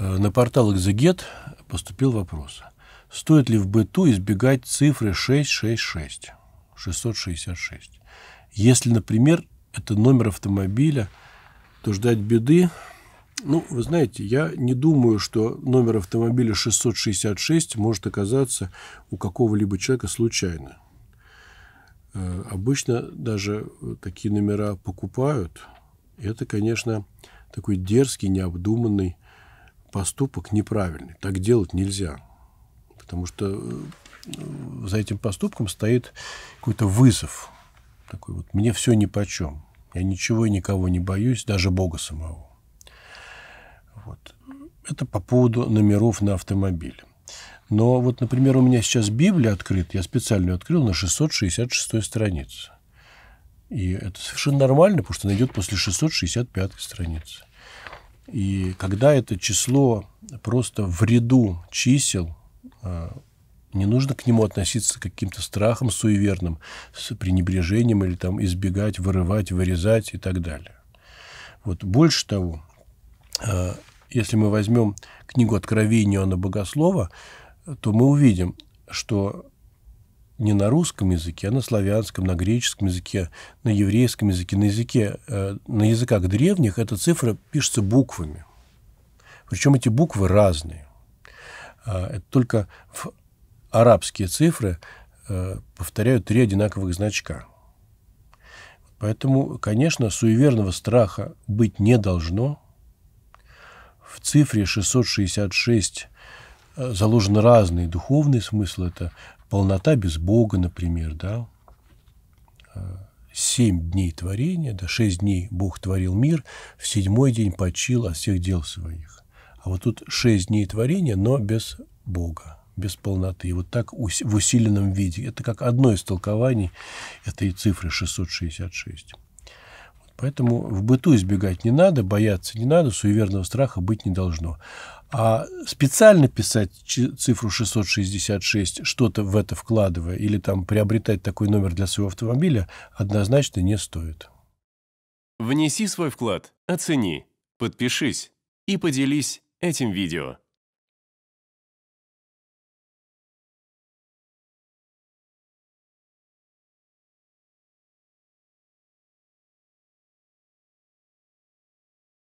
Э, на портал «Экзегет» поступил вопрос. Стоит ли в быту избегать цифры 666, 666? Если, например, это номер автомобиля, то ждать беды... Ну, вы знаете, я не думаю, что номер автомобиля 666 может оказаться у какого-либо человека случайно. Э, обычно даже такие номера покупают. это, конечно, такой дерзкий, необдуманный поступок неправильный. Так делать нельзя. Потому что э, за этим поступком стоит какой-то вызов. Такой вот, мне все ни по чем. Я ничего и никого не боюсь, даже Бога самого. Вот. Это по поводу номеров на автомобиле. Но вот, например, у меня сейчас Библия открыта, я специально ее открыл на 666 странице. И это совершенно нормально, потому что она идет после 665 страницы. И когда это число просто в ряду чисел, э, не нужно к нему относиться каким-то страхом суеверным, с пренебрежением или там избегать, вырывать, вырезать и так далее. Вот больше того, э, если мы возьмем книгу Откровения Иоанна Богослова, то мы увидим, что не на русском языке, а на славянском, на греческом языке, на еврейском языке, на языке, э, на языках древних эта цифра пишется буквами. Причем эти буквы разные. А, это только в арабские цифры э, повторяют три одинаковых значка. Поэтому, конечно, суеверного страха быть не должно. В цифре 666 заложены разные духовные смыслы. Это полнота без Бога, например, да, э, семь дней творения, да, шесть дней Бог творил мир, в седьмой день почил от всех дел своих. А вот тут шесть дней творения, но без Бога, без полноты. И вот так в усиленном виде. Это как одно из толкований этой цифры 666. Поэтому в быту избегать не надо, бояться не надо, суеверного страха быть не должно. А специально писать цифру 666, что-то в это вкладывая, или там приобретать такой номер для своего автомобиля, однозначно не стоит. Внеси свой вклад, оцени, подпишись и поделись этим видео.